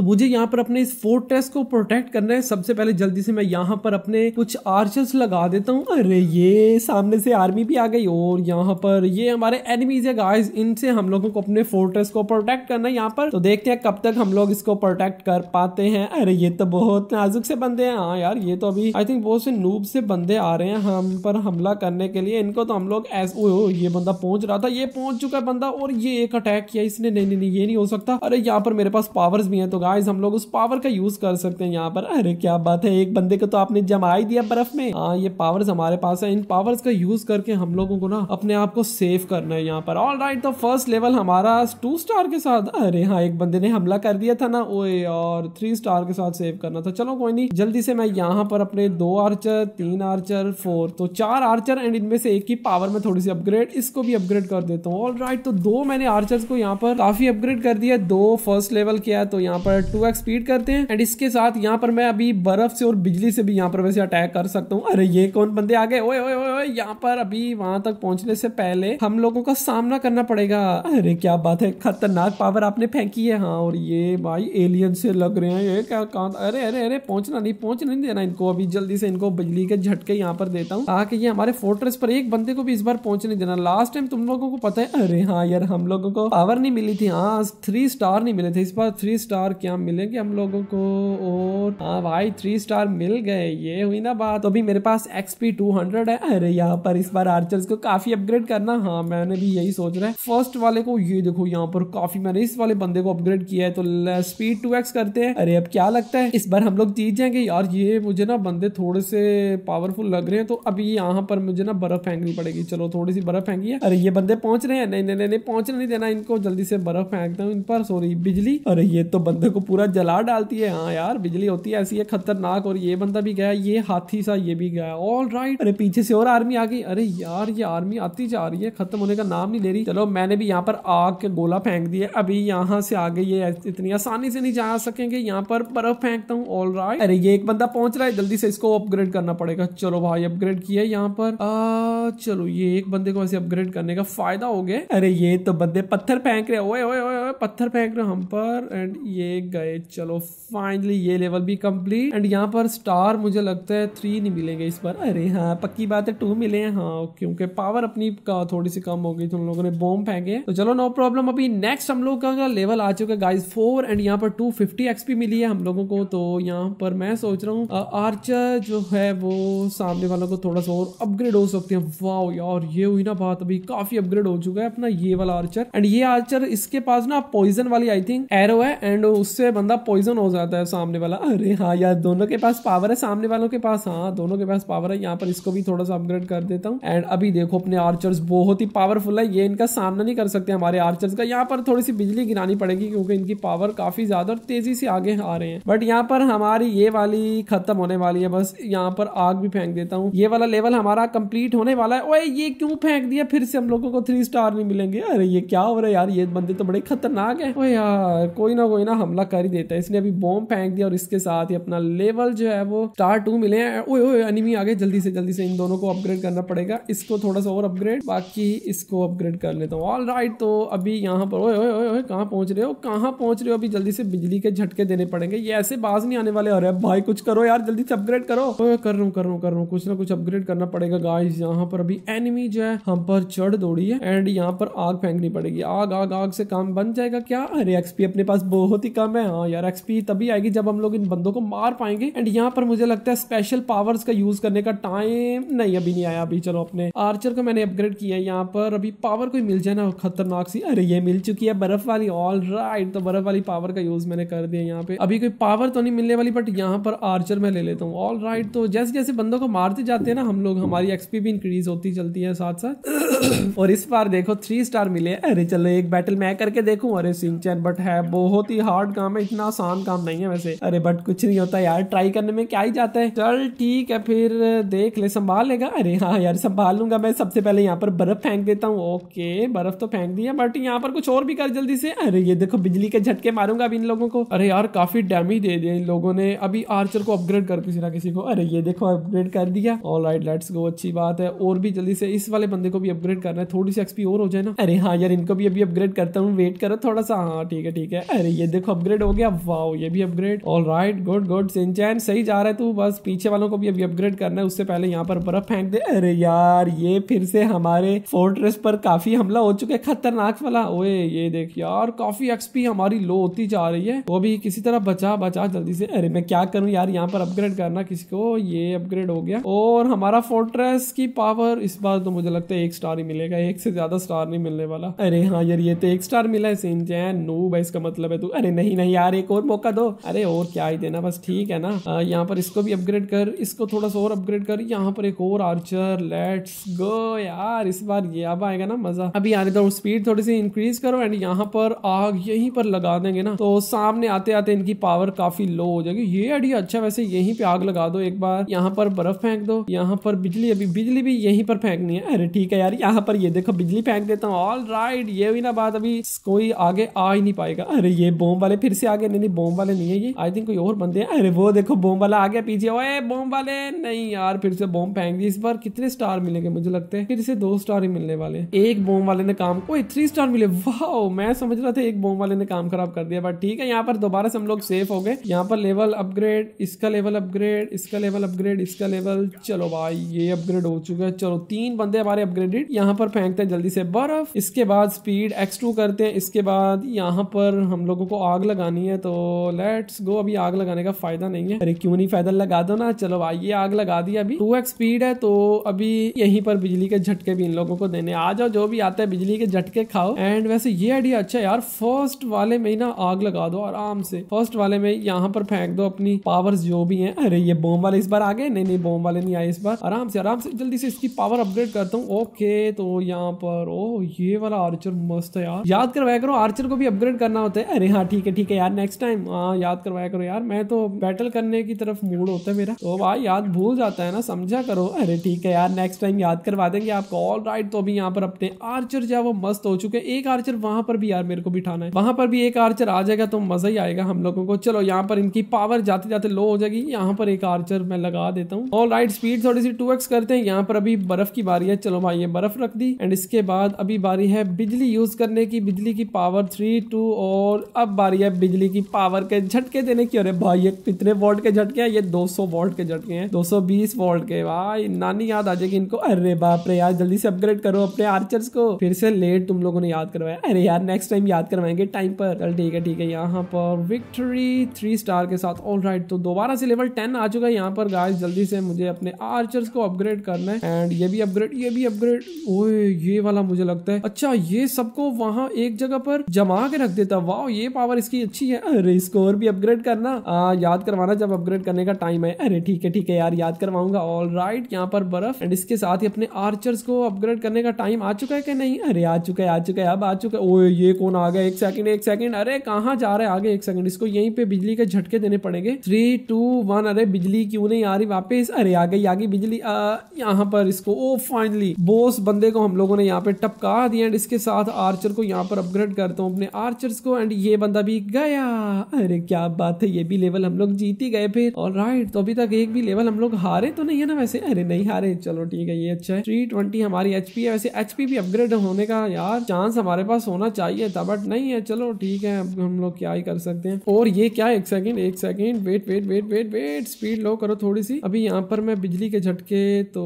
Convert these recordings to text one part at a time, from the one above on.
तो मुझे यहाँ पर अपने इस फोर्ट्रेस को प्रोटेक्ट करना है सबसे पहले जल्दी से मैं यहाँ पर अपने कुछ आर्चर्स लगा देता हूँ अरे ये सामने से आर्मी भी आ गई और यहाँ पर ये हमारे एनिमीज है गाइस इनसे हम लोगों को अपने फोर्ट्रेस को प्रोटेक्ट करना है यहाँ पर तो देखते हैं कब तक हम लोग इसको प्रोटेक्ट कर पाते हैं अरे ये तो बहुत नाजुक से बंदे हैं हाँ यार ये तो अभी आई थिंक बहुत से नूब से बंदे आ रहे हैं हम पर हमला करने के लिए इनको तो हम लोग ऐसे ओ ये बंदा पहुंच रहा था ये पहुंच चुका है बंदा और ये एक अटैक किया इसने नहीं नहीं नहीं ये नहीं हो सकता अरे यहाँ पर मेरे पास पावर्स भी हैं तो गाइस हम लोग उस पावर का यूज कर सकते हैं यहाँ पर अरे क्या बात है एक बंदे को तो आपने जमा ही दिया बर्फ में हाँ ये पावर्स हमारे पास है इन पावर्स का यूज करके हम लोगों को ना अपने आप को सेव करना है यहाँ पर ऑल राइट तो फर्स्ट लेवल हमारा टू स्टार के साथ अरे हाँ एक बंदे ने हमला कर दिया था ना ओए और थ्री स्टार के साथ सेव करना था चलो कोई नहीं जल्दी से मैं यहाँ पर अपने दो आर्चर तीन आर्चर फोर तो चार आर्चर एंड इनमें से एक की पावर में थोड़ी सी अपग्रेड इसको भी अपग्रेड कर देता हूँ ऑल राइट तो दो मैंने आर्चर्स को यहाँ पर काफी अपग्रेड कर दिया दो फर्स्ट लेवल किया तो यहाँ पर टू एक्स स्पीड करते हैं एंड इसके साथ यहाँ पर मैं अभी बर्फ से और बिजली से भी यहाँ पर वैसे अटैक कर सकता हूँ अरे ये कौन बंदे आ गए यहाँ पर अभी वहां तक पहुंचने से पहले हम लोगों का सामना करना पड़ेगा अरे क्या बात है खतरनाक पावर आपने फेंकी है हाँ और ये भाई एलियन से लग रहे हैं ये क्या कहा अरे अरे अरे पहुंचना नहीं पहुंच नहीं देना इनको अभी जल्दी से इनको बिजली के झटके यहाँ पर देता हूँ ताकि ये हमारे फोर्ट्रेस पर एक बंदे को भी इस बार पहुंचने देना लास्ट टाइम तुम लोगों को पता है अरे हाँ यार हम लोगों को पावर नहीं मिली थी हाँ थ्री स्टार नहीं मिले थे इस बार थ्री स्टार क्या मिलेंगे हम लोगों को और हाँ भाई थ्री स्टार मिल गए ये हुई ना बात अभी मेरे पास एक्सपी टू हंड्रेड है अरे यहाँ पर इस बार आर्चर्स को काफी अपग्रेड करना हाँ मैंने भी यही सोच रहा है फर्स्ट वाले को ये देखो यहाँ पर काफी मैंने इस वाले बंदे को अपग्रेड किया है तो स्पीड टू एक्स करते हैं अरे अब क्या लगता है इस बार हम लोग जीत जाएंगे यार ये मुझे ना बंदे थोड़े से पावरफुल लग रहे हैं तो अभी यहाँ पर मुझे ना बर्फ फेंकनी पड़ेगी चलो थोड़ी सी बर्फ फेंकी है अरे ये बंदे पहुंच रहे हैं नहीं नहीं नहीं पहुंचने नहीं देना इनको जल्दी से बर्फ फेंकता हूँ इन पर सॉरी बिजली अरे ये तो बंदे को पूरा जला डालती है हाँ यार बिजली होती है ऐसी है खतरनाक और ये बंदा भी गया ये हाथी सा ये भी गया ऑल राइट अरे पीछे से और आर्मी आ गई अरे यार ये आर्मी आती जा रही है खत्म होने का नाम नहीं ले रही चलो मैंने भी यहाँ पर आग के गोला फेंक दिया अभी यहाँ से आगे ये इतनी आसानी से नहीं जा सकेंगे यहाँ पर बर्फ फेंकता हूँ ऑल राइट अरे ये एक बंदा पहुंच रहा है जल्दी से इसको अपग्रेड करना पड़ेगा चलो भाई अपग्रेड किया यहाँ पर चलो ये एक बंदे को ऐसे अपग्रेड करने का फायदा हो गया अरे ये तो बंदे पत्थर फेंक रहे ओए ओए ओए पत्थर फेंक रहे हम पर एंड ये गए चलो फाइनली ये लेवल भी कम्प्लीट एंड यहाँ पर स्टार मुझे लगता है थ्री नहीं मिलेंगे इस बार अरे हाँ पक्की बात है टू मिले हैं हाँ क्योंकि पावर अपनी का थोड़ी सी कम हो गई थी तो उन लोगों ने बॉम्ब फेंगे तो चलो नो प्रॉब्लम अभी नेक्स्ट हम लोग का लेवल आ चुका है गाइज फोर एंड यहाँ पर टू फिफ्टी एक्सपी मिली है हम लोगों को तो यहाँ पर मैं सोच रहा हूँ आर्चर जो है वो सामने वालों को थोड़ा सा और अपग्रेड हो सकते हैं वाह यार ये हुई ना बात अभी काफी अपग्रेड हो चुका है अपना ये वाला आर्चर एंड ये आर्चर इसके पास ना पॉइजन वाली आई थिंक एरो है एंड उस उससे बंदा पॉइजन हो जाता है सामने वाला अरे हाँ यार दोनों के पास पावर है सामने वालों के पास हाँ दोनों के पास पावर है यहाँ पर इसको भी थोड़ा सा अपग्रेड कर देता हूँ एंड अभी देखो अपने आर्चर्स बहुत ही पावरफुल है ये इनका सामना नहीं कर सकते हमारे आर्चर्स का यहाँ पर थोड़ी सी बिजली गिरानी पड़ेगी क्योंकि इनकी पावर काफी ज्यादा और तेजी से आगे आ रहे हैं बट यहाँ पर हमारी ये वाली खत्म होने वाली है बस यहाँ पर आग भी फेंक देता हूँ ये वाला लेवल हमारा कंप्लीट होने वाला है ओए ये क्यों फेंक दिया फिर से हम लोगों को थ्री स्टार नहीं मिलेंगे अरे ये क्या हो रहा है यार ये बंदे तो बड़े खतरनाक है ओ यार कोई ना कोई ना हमला हमला कर ही देता है इसने अभी बॉम्ब फेंक दिया और इसके साथ ही अपना लेवल जो है वो स्टार टू मिले हैं ओए ओए एनिमी आगे जल्दी से जल्दी से इन दोनों को अपग्रेड करना पड़ेगा इसको थोड़ा सा और अपग्रेड बाकी इसको अपग्रेड कर लेता हूँ ऑल राइट तो अभी यहाँ पर ओए ओए ओए कहाँ पहुंच रहे हो कहाँ पहुंच रहे हो अभी जल्दी से बिजली के झटके देने पड़ेंगे ये ऐसे बाज नहीं आने वाले अरे भाई कुछ करो यार जल्दी से अपग्रेड करो कर रू कर रू कर रू कुछ ना कुछ अपग्रेड करना पड़ेगा गाइस यहाँ पर अभी एनिमी जो है हम पर चढ़ दौड़ी है एंड यहाँ पर आग फेंकनी पड़ेगी आग आग आग से काम बन जाएगा क्या अरे एक्सपी अपने पास बहुत ही कम है हाँ यार एक्सपी तभी आएगी जब हम लोग इन बंदों को मार पाएंगे एंड यहाँ पर मुझे लगता है स्पेशल पावर्स का यूज करने का टाइम नहीं अभी नहीं आया अभी चलो अपने आर्चर को मैंने अपग्रेड किया है यहाँ पर अभी पावर कोई मिल जाए ना खतरनाक सी अरे ये मिल चुकी है बर्फ वाली ऑल राइट तो बर्फ वाली पावर का यूज मैंने कर दिया यहाँ पे अभी कोई पावर तो नहीं मिलने वाली बट यहाँ पर आर्चर में ले लेता हूँ ऑल राइट तो जैसे जैसे बंदों को मारते जाते हैं ना हम लोग हमारी एक्सपी भी इंक्रीज होती चलती है साथ साथ और इस बार देखो थ्री स्टार मिले अरे चलो एक बैटल मैं करके देखूं अरे सिंह बट है बहुत ही हार्ड काम है इतना आसान काम नहीं है वैसे अरे बट कुछ नहीं होता यार ट्राई करने में क्या ही जाता है चल ठीक है फिर देख ले संभाल लेगा अरे हाँ यार संभाल लूंगा मैं सबसे पहले यहाँ पर बर्फ फेंक देता हूँ ओके बर्फ तो फेंक दिया बट यहाँ पर कुछ और भी कर जल्दी से अरे ये देखो बिजली के झटके मारूंगा अभी इन लोगों को अरे यार काफी डैमेज दे दिया इन लोगों ने अभी आर्चर को अपग्रेड कर किसी ना किसी को अरे ये देखो अपग्रेड कर दिया ऑल राइट लेट्स गो अच्छी बात है और भी जल्दी से इस वाले बंदे को भी अपग्रेड करना है थोड़ी सी एक्सपी और हो जाए ना अरे हाँ यार इनको भी अभी अपग्रेड करता हूँ वेट करो थोड़ा सा हाँ ठीक है ठीक है अरे ये देखो अपग्रेड अपग्रेड हो गया वाओ ये भी upgrade all right good good Shinchan सही जा रहा है तू बस पीछे वालों को भी अभी अपग्रेड करना है उससे पहले यहाँ पर बर्फ फेंक दे अरे यार ये फिर से हमारे फोर्ट्रेस पर काफी हमला हो चुका है खतरनाक वाला ओए ये देख यार काफी एक्सपी हमारी लो होती जा रही है वो भी किसी तरह बचा बचा जल्दी से अरे मैं क्या करूँ यार यहाँ पर अपग्रेड करना किसी को ये अपग्रेड हो गया और हमारा फोर्ट्रेस की पावर इस बार तो मुझे लगता है एक स्टार ही मिलेगा एक से ज्यादा स्टार नहीं मिलने वाला अरे हाँ यार ये तो एक स्टार मिला है सिंचैन नू भाई इसका मतलब है तू अरे नहीं नहीं नहीं यार एक और मौका दो अरे और क्या ही देना बस ठीक है ना यहाँ पर इसको भी अपग्रेड कर इसको थोड़ा सा और अपग्रेड कर यहाँ पर एक और आर्चर लेट्स गो यार इस बार ये अब आएगा ना मजा अभी यार इधर स्पीड थोड़ी सी इंक्रीज करो एंड यहाँ पर आग यहीं पर लगा देंगे ना तो सामने आते आते इनकी पावर काफी लो हो जाएगी ये आइडिया अच्छा वैसे यहीं पे आग लगा दो एक बार यहाँ पर बर्फ फेंक दो यहाँ पर बिजली अभी बिजली भी यहीं पर फेंकनी है अरे ठीक है यार यहाँ पर ये देखो बिजली फेंक देता हूँ ऑल राइट ये भी ना बात अभी कोई आगे आ ही नहीं पाएगा अरे ये बॉम्ब वाले फिर से आगे नहीं नहीं बॉम्ब वाले नहीं है ये आई थिंक कोई और बंदे हैं अरे वो देखो बॉम्ब वाला आ गया पीछे ओए बॉम्ब वाले नहीं यार फिर से बॉम्ब फेंक दी इस बार कितने स्टार मिलेंगे मुझे लगता है फिर से दो स्टार ही मिलने वाले एक बॉम्ब वाले ने काम कोई थ्री स्टार मिले वाह मैं समझ रहा था एक बॉम्ब वाले ने काम खराब कर दिया बट ठीक है यहाँ पर दोबारा से हम लोग सेफ हो गए यहाँ पर लेवल अपग्रेड इसका लेवल अपग्रेड इसका लेवल अपग्रेड इसका लेवल चलो भाई ये अपग्रेड हो चुका है चलो तीन बंदे हमारे अपग्रेडेड यहाँ पर फेंकते हैं जल्दी से बर्फ इसके बाद स्पीड एक्स करते हैं इसके बाद यहाँ पर हम लोगों को आग लगानी है तो लेट्स गो अभी आग लगाने का फायदा नहीं है अरे क्यों नहीं फायदा लगा दो ना चलो आइए आग लगा दी अभी टू स्पीड है तो अभी यहीं पर बिजली के झटके भी इन लोगों को देने आ जाओ जो भी आता है बिजली के झटके खाओ एंड वैसे ये आइडिया अच्छा है यार फर्स्ट वाले में ही ना आग लगा दो आराम से फर्स्ट वाले में यहाँ पर फेंक दो अपनी पावर जो भी है अरे ये बॉम्ब वाले इस बार आगे नहीं नहीं बॉम्ब वाले नहीं आए इस बार आराम से आराम से जल्दी से इसकी पावर अपग्रेड करता हूँ ओके तो यहाँ पर ओ ये वाला आर्चर मस्त है यार याद करवाया करो आर्चर को भी अपग्रेड करना होता है अरे हाँ ठीक है ठीक है यार नेक्स्ट टाइम हाँ याद करवाया करो यार मैं तो बैटल करने की तरफ मूड होता है मेरा तो भाई याद भूल जाता है ना समझा करो अरे ठीक है यार नेक्स्ट टाइम याद करवा देंगे आपको ऑल राइट तो अभी यहाँ पर अपने आर्चर जो है वो मस्त हो चुके एक आर्चर वहां पर भी यार मेरे को बिठाना है वहां पर भी एक आर्चर आ जाएगा तो मजा ही आएगा हम लोगों को चलो यहाँ पर इनकी पावर जाते जाते लो हो जाएगी यहाँ पर एक आर्चर मैं लगा देता हूँ ऑल राइट स्पीड थोड़ी सी टू करते हैं यहाँ पर अभी बर्फ की बारी है चलो भाई ये बर्फ रख दी एंड इसके बाद अभी बारी है बिजली यूज करने की बिजली की पावर थ्री टू और अब बारी है है बिजली की पावर के झटके देने की अरे भाई ये कितने वोल्ट के झटके हैं ये 200 सौ वोल्ट के झटके हैं 220 सौ वोल्ट के भाई नानी याद आ जाएगी इनको अरे बाप रे यार जल्दी से अपग्रेड करो अपने आर्चर्स को फिर से लेट तुम लोगों ने याद करवाया अरे यार नेक्स्ट टाइम याद करवाएंगे टाइम पर चल ठीक है ठीक है यहाँ पर विक्ट्री थ्री स्टार के साथ ऑल राइट तो दोबारा से लेवल टेन आ चुका है यहाँ पर गाय जल्दी से मुझे अपने आर्चर्स को अपग्रेड करना है एंड ये भी अपग्रेड ये भी अपग्रेड ओए ये वाला मुझे लगता है अच्छा ये सबको वहाँ एक जगह पर जमा के रख देता वाह ये पावर इसकी कितनी अच्छी है अरे इसको और भी अपग्रेड करना आ, याद करवाना जब अपग्रेड करने का टाइम है अरे ठीक है ठीक है यार याद करवाऊंगा ऑल राइट यहाँ पर बर्फ एंड इसके साथ ही अपने आर्चर्स को अपग्रेड करने का टाइम आ चुका है कि नहीं अरे आ चुका है आ चुका है अब आ चुका है ओ ये कौन आ गया एक सेकंड एक सेकंड अरे कहाँ जा रहा है आगे एक सेकंड इसको यहीं पे बिजली के झटके देने पड़ेंगे थ्री टू वन अरे बिजली क्यों नहीं आ रही वापिस अरे आ गई आ गई बिजली यहाँ पर इसको ओ फाइनली बोस बंदे को हम लोगों ने यहाँ पे टपका दिया एंड इसके साथ आर्चर को यहाँ पर अपग्रेड करता हूँ अपने आर्चर्स को एंड ये बंदा भी गया अरे क्या बात है ये भी लेवल हम लोग जीत ही गए फिर और राइट तो अभी तक एक भी लेवल हम लोग हारे तो नहीं है ना वैसे अरे नहीं हारे चलो ठीक है ये अच्छा है थ्री ट्वेंटी हमारी एचपी है वैसे एचपी भी अपग्रेड होने का यार चांस हमारे पास होना चाहिए था बट नहीं है चलो ठीक है अब हम लोग क्या ही कर सकते हैं और ये क्या एक सेकेंड एक second wait wait wait wait wait speed low करो थोड़ी सी अभी यहाँ पर मैं बिजली के झटके तो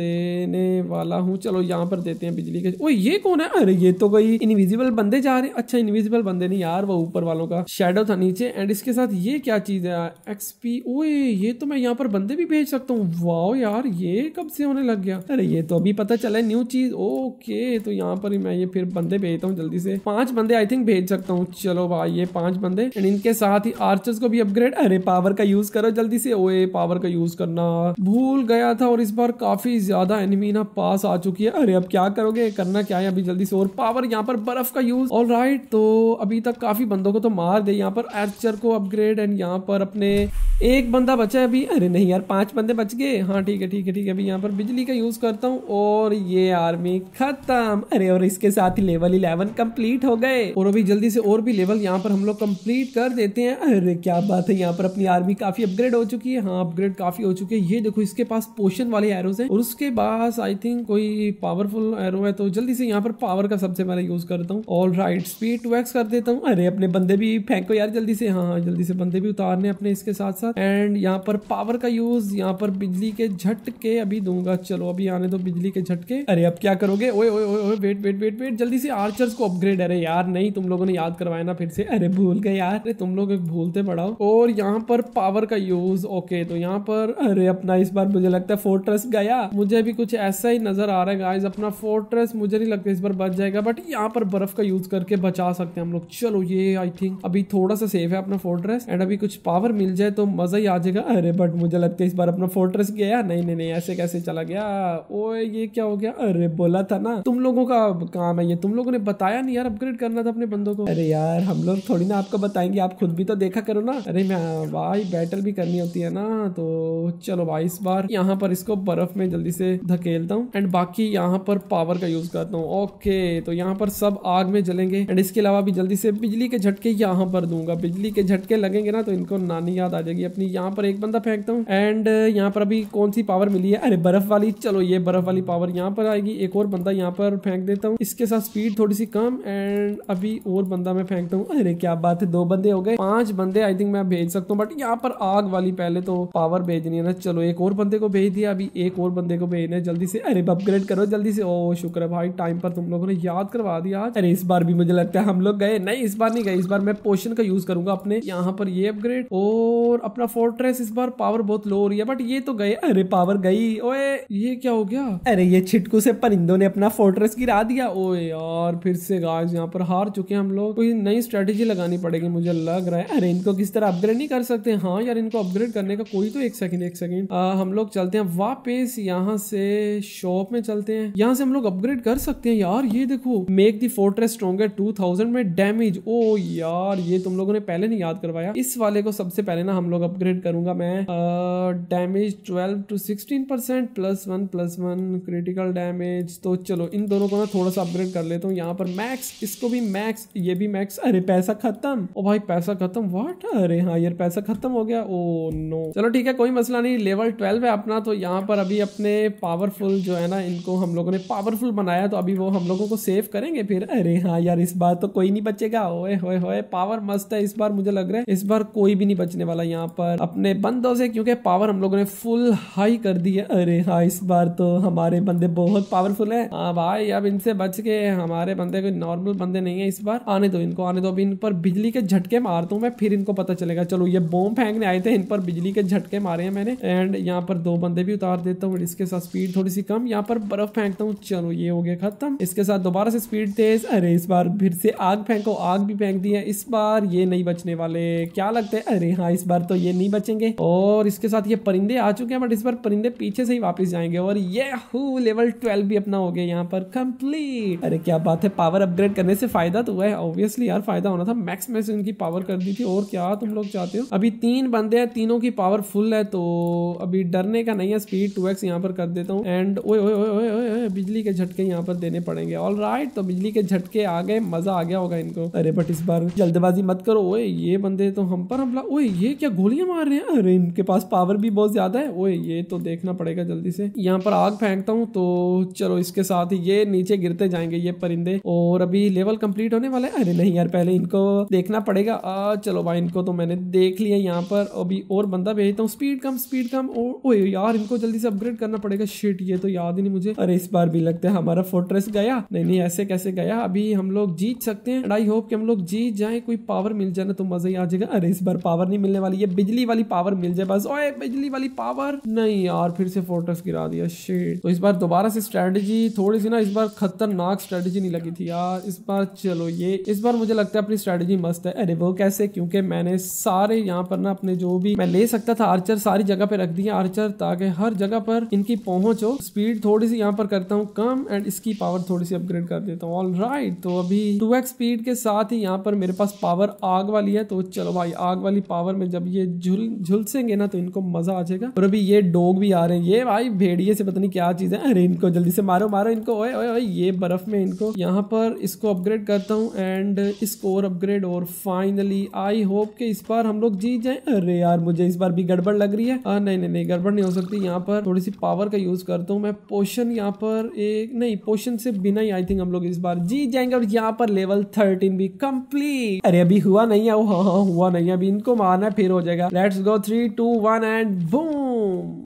देने वाला हूँ चलो यहाँ पर देते हैं बिजली के ओ ये कौन है अरे ये तो कोई इनविजिबल बंदे जा रहे अच्छा इनविजिबल बंदे नहीं यार वो ऊपर वाला वालों का शेडो था नीचे एंड इसके साथ ये क्या चीज है एक्सपी ओए ये तो मैं यहाँ पर बंदे भी भेज सकता हूँ वाओ यार ये कब से होने लग गया अरे ये तो अभी पता चला न्यू चीज ओके तो यहाँ पर मैं ये फिर बंदे भेजता हूँ जल्दी से पांच बंदे आई थिंक भेज सकता हूँ चलो भाई ये पांच बंदे एंड इनके साथ ही आर्चर्स को भी अपग्रेड अरे पावर का यूज करो जल्दी से ओए पावर का यूज करना भूल गया था और इस बार काफी ज्यादा एनिमी ना पास आ चुकी है अरे अब क्या करोगे करना क्या है अभी जल्दी से और पावर यहाँ पर बर्फ का यूज ऑल राइट तो अभी तक काफी बंदों को तो मार दे यहाँ पर आर्चर को अपग्रेड एंड यहाँ पर अपने एक बंदा बचा है अभी अरे नहीं यार पांच बंदे बच गए हाँ ठीक है ठीक है ठीक है अभी यहाँ पर बिजली का यूज करता हूँ और ये आर्मी खत्म अरे और इसके साथ ही लेवल इलेवन कंप्लीट हो गए और अभी जल्दी से और भी लेवल यहाँ पर हम लोग कंप्लीट कर देते हैं अरे क्या बात है यहाँ पर अपनी आर्मी काफी अपग्रेड हो चुकी है हाँ अपग्रेड काफी हो चुके हैं ये देखो इसके पास पोशन वाले एरोज है और उसके पास आई थिंक कोई पावरफुल एरो है तो जल्दी से यहाँ पर पावर का सबसे पहले यूज करता हूँ all right speed two X कर देता हूँ अरे अपने बंदे भी फेंको यार जल्दी से हाँ, हाँ जल्दी से बंदे भी उतारने अपने इसके साथ साथ एंड यहाँ पर पावर का यूज यहाँ पर बिजली के झटके अभी दूंगा चलो अभी आने दो बिजली के झटके अरे अब क्या करोगे ओए ओए ओए ओए वेट वेट वेट वेट जल्दी से आर्चर्स को अपग्रेड अरे यार नहीं तुम लोगों ने याद करवाया ना फिर से अरे भूल गए यार अरे तुम लोग भूलते पड़ाओ और यहाँ पर पावर का यूज ओके तो यहाँ पर अरे अपना इस बार मुझे लगता है फोर्ट्रेस गया मुझे भी कुछ ऐसा ही नजर आ रहा है गाइज अपना फोर्ट्रेस मुझे नहीं लगता इस बार बच जाएगा बट यहाँ पर बर्फ का यूज करके बचा सकते हैं हम लोग चलो ये आई थिंक अभी थोड़ा सा सेफ है अपना फोर्ट्रेस एंड अभी कुछ पावर मिल जाए तो मजा ही आ जाएगा अरे बट मुझे लगता है इस बार अपना फोर्ट्रेस गया नहीं नहीं नहीं ऐसे कैसे चला गया ओ ये क्या हो गया अरे बोला था ना तुम लोगों का काम है ये तुम लोगों ने बताया नहीं यार अपग्रेड करना था अपने बंदों को अरे यार हम लोग थोड़ी ना आपको बताएंगे आप खुद भी तो देखा करो ना अरे मैं भाई बैटल भी करनी होती है ना तो चलो भाई इस बार यहाँ पर इसको बर्फ में जल्दी से धकेलता हूँ एंड बाकी यहाँ पर पावर का यूज करता हूँ ओके तो यहाँ पर सब आग में जलेंगे एंड इसके अलावा भी जल्दी से बिजली के झटके झटके यहाँ पर दूंगा बिजली के झटके लगेंगे ना तो इनको नानी याद आ जाएगी अपनी यहाँ पर एक बंदा फेंकता हूँ एंड यहाँ पर अभी कौन सी पावर मिली है अरे बर्फ वाली चलो ये बर्फ वाली पावर यहाँ पर आएगी एक और बंदा यहाँ पर फेंक देता हूँ इसके साथ स्पीड थोड़ी सी कम एंड अभी और बंदा मैं फेंकता हूँ अरे क्या बात है दो बंदे हो गए पांच बंदे आई थिंक मैं भेज सकता हूँ बट यहाँ पर आग वाली पहले तो पावर भेजनी है ना चलो एक और बंदे को भेज दिया अभी एक और बंदे को भेजना है जल्दी से अरे अपग्रेड करो जल्दी से ओ शुक्र भाई टाइम पर तुम लोगों ने याद करवा दिया अरे इस बार भी मुझे लगता है हम लोग गए नहीं इस बार नहीं गए इस बार बार मैं पोशन का यूज करूंगा अपने यहाँ पर ये अपग्रेड और अपना फोर्ट्रेस इस बार पावर बहुत लो हो रही है बट ये तो गए अरे पावर गई ओए ये क्या हो गया अरे ये छिटकू से परिंदों ने अपना फोर्ट्रेस गिरा दिया ओए यार फिर से गाइस यहाँ पर हार चुके हम लोग कोई नई स्ट्रेटेजी लगानी पड़ेगी मुझे लग रहा है अरे इनको किस तरह अपग्रेड नहीं कर सकते हाँ यार इनको अपग्रेड करने का कोई तो एक सेकंड एक सेकंड हम लोग चलते हैं वापिस यहाँ से शॉप में चलते हैं यहाँ से हम लोग अपग्रेड कर सकते हैं यार ये देखो make the fortress stronger two thousand में डैमेज ओ यार यार ये तुम लोगों ने पहले नहीं याद करवाया इस वाले को सबसे पहले ना हम लोग अपग्रेड करूंगा मैं damage twelve to sixteen percent plus one plus one critical damage तो चलो इन दोनों को ना थोड़ा सा अपग्रेड कर लेता हूँ यहाँ पर मैक्स इसको भी मैक्स ये भी मैक्स अरे पैसा खत्म ओ भाई पैसा खत्म वाट अरे हाँ यार पैसा खत्म हो गया ओ नो चलो ठीक है कोई मसला नहीं लेवल ट्वेल्व है अपना तो यहाँ पर अभी अपने पावरफुल जो है ना इनको हम लोगों ने पावरफुल बनाया तो अभी वो हम लोगों को सेव करेंगे फिर अरे हाँ यार इस बार तो कोई नहीं बचेगा ओए होए होए है पावर मस्त है इस बार मुझे लग रहा है इस बार कोई भी नहीं बचने वाला यहाँ पर अपने बंदों से क्योंकि पावर हम लोगों ने फुल हाई कर दी है अरे हाँ इस बार तो हमारे बंदे बहुत पावरफुल है हाँ भाई अब इनसे बच के हमारे बंदे कोई नॉर्मल बंदे नहीं है इस बार आने दो इनको आने दो अभी इन पर बिजली के झटके मारता हूँ मैं फिर इनको पता चलेगा चलो ये बॉम्ब फेंकने आए थे इन पर बिजली के झटके मारे हैं मैंने एंड यहाँ पर दो बंदे भी उतार देता हूँ इसके साथ स्पीड थोड़ी सी कम यहाँ पर बर्फ फेंकता हूँ चलो ये हो गया खत्म इसके साथ दोबारा से स्पीड तेज अरे इस बार फिर से आग फेंको आग भी फेंक दी है इस बार ये नहीं बचने वाले क्या लगते हैं अरे हाँ इस बार तो ये नहीं बचेंगे और इसके साथ ये परिंदे आ चुके हैं बट इस बार परिंदे पीछे से ही वापस जाएंगे और ये हु लेवल ट्वेल्व भी अपना हो गया यहाँ पर कंप्लीट अरे क्या बात है पावर अपग्रेड करने से फायदा तो हुआ है ऑब्वियसली यार फायदा होना था मैक्स में से उनकी पावर कर दी थी और क्या तुम लोग चाहते हो अभी तीन बंदे हैं तीनों की पावर फुल है तो अभी डरने का नहीं है स्पीड टू एक्स यहाँ पर कर देता हूँ एंड ओ बिजली के झटके यहाँ पर देने पड़ेंगे ऑल राइट तो बिजली के झटके आ गए मजा आ गया होगा इनको अरे बट इस बार जल्दबाजी मत करो ओए ये बंदे तो हम पर हमला ओए ये क्या गोलियां मार रहे हैं अरे इनके पास पावर भी बहुत ज्यादा है ओए ये तो देखना पड़ेगा जल्दी से यहाँ पर आग फेंकता हूँ तो चलो इसके साथ ही ये नीचे गिरते जाएंगे ये परिंदे और अभी लेवल कम्प्लीट होने वाला है अरे नहीं यार पहले इनको देखना पड़ेगा आ, चलो भाई इनको तो मैंने देख लिया यहाँ पर अभी और बंदा भेजता हूँ स्पीड कम स्पीड कम ओ ओए यार इनको जल्दी से अपग्रेड करना पड़ेगा शिट ये तो याद ही नहीं मुझे अरे इस बार भी लगता है हमारा फोर्ट्रेस गया नहीं नहीं ऐसे कैसे गया अभी हम लोग जीत सकते हैं आई होप कि हम लोग जीत जाए कोई पावर मिल जाए ना तो मजा ही आ जाएगा अरे इस बार पावर नहीं मिलने वाली है बिजली वाली पावर मिल जाए बस ओए बिजली वाली पावर नहीं यार फिर से फोटोस गिरा दिया शेड तो इस बार दोबारा से स्ट्रेटेजी थोड़ी सी ना इस बार खतरनाक स्ट्रेटेजी नहीं लगी थी यार इस बार चलो ये इस बार मुझे लगता है अपनी स्ट्रेटेजी मस्त है अरे वो कैसे क्योंकि मैंने सारे यहाँ पर ना अपने जो भी मैं ले सकता था आर्चर सारी जगह पे रख दिए आर्चर ताकि हर जगह पर इनकी पहुंच हो स्पीड थोड़ी सी यहाँ पर करता हूँ कम एंड इसकी पावर थोड़ी सी अपग्रेड कर देता हूँ ऑल राइट तो अभी टू स्पीड के साथ ही यहाँ पर मेरे पास पावर आग वाली है तो चलो भाई आग वाली पावर में जब ये झुल झुलसेंगे ना तो इनको मजा आ जाएगा और अभी ये डोग भी आ रहे हैं ये भाई भेड़िए से पता नहीं क्या चीज़ है अरे इनको जल्दी से मारो मारो इनको ओए ओए ओए ये बर्फ में इनको यहाँ पर इसको अपग्रेड करता हूँ एंड इसको और अपग्रेड और फाइनली आई होप के इस बार हम लोग जीत जाए अरे यार मुझे इस बार भी गड़बड़ लग रही है आ, नहीं नहीं नहीं गड़बड़ नहीं हो सकती यहाँ पर थोड़ी सी पावर का यूज करता हूँ मैं पोशन यहाँ पर एक नहीं पोशन से बिना ही आई थिंक हम लोग इस बार जीत जाएंगे और यहाँ पर लेवल थर्टीन भी कम्प्लीट अरे अभी हुआ नहीं है वो हाँ हाँ हुआ नहीं है अभी इनको मारना फिर हो जाएगा let's go three two one and boom